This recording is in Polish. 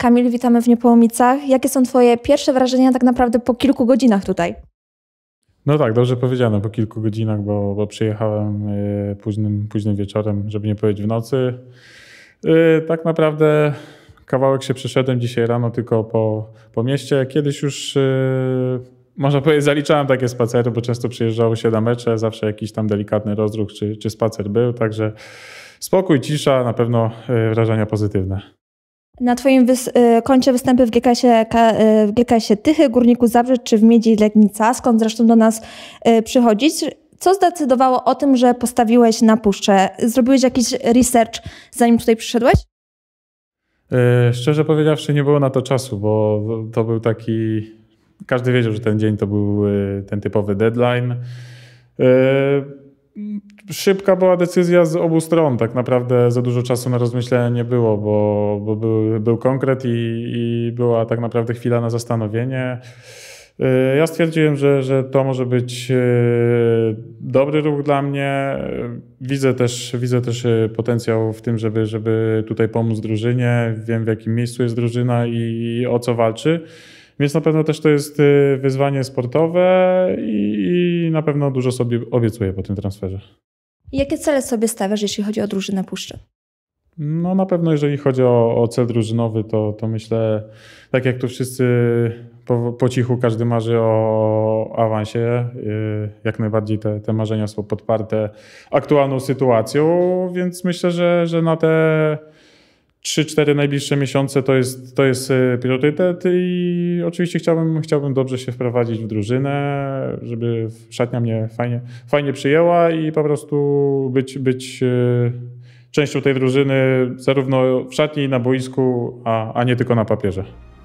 Kamil, witamy w Niepołomicach. Jakie są Twoje pierwsze wrażenia tak naprawdę po kilku godzinach tutaj? No tak, dobrze powiedziane, po kilku godzinach, bo, bo przyjechałem e, późnym, późnym wieczorem, żeby nie powiedzieć w nocy. E, tak naprawdę kawałek się przeszedłem dzisiaj rano tylko po, po mieście. Kiedyś już, e, można powiedzieć, zaliczałem takie spacery, bo często przyjeżdżało się na mecze, zawsze jakiś tam delikatny rozruch czy, czy spacer był, także spokój, cisza, na pewno wrażenia pozytywne. Na Twoim wys y, koncie występy w GKS-ie y, w GKS Tychy, Górniku Zabrze czy w Miedzi Legnica, skąd zresztą do nas y, przychodzić. Co zdecydowało o tym, że postawiłeś na puszczę? Zrobiłeś jakiś research, zanim tutaj przyszedłeś? Szczerze powiedziawszy, nie było na to czasu, bo to był taki. Każdy wiedział, że ten dzień to był ten typowy deadline szybka była decyzja z obu stron. Tak naprawdę za dużo czasu na rozmyślenie nie było, bo, bo był, był konkret i, i, była tak naprawdę chwila na zastanowienie. Y, ja stwierdziłem, że, że to może być y, dobry ruch dla mnie. Widzę też, widzę też y, potencjał w tym, żeby, żeby tutaj pomóc drużynie. Wiem, w jakim miejscu jest drużyna i o co walczy. Więc na pewno też to jest wyzwanie sportowe i, i na pewno dużo sobie obiecuję po tym transferze. Jakie cele sobie stawiasz, jeśli chodzi o drużynę Puszczy? No na pewno jeżeli chodzi o, o cel drużynowy, to, to myślę, tak jak tu wszyscy po, po cichu każdy marzy o awansie, y, jak najbardziej te, te marzenia są podparte aktualną sytuacją, więc myślę, że, że na te 3-4 najbliższe miesiące to jest, to jest e, priorytet i oczywiście chciałbym, chciałbym dobrze się wprowadzić w drużynę, żeby szatnia mnie fajnie, fajnie przyjęła i po prostu być, być e, częścią tej drużyny zarówno w szatni i na boisku, a, a nie tylko na papierze.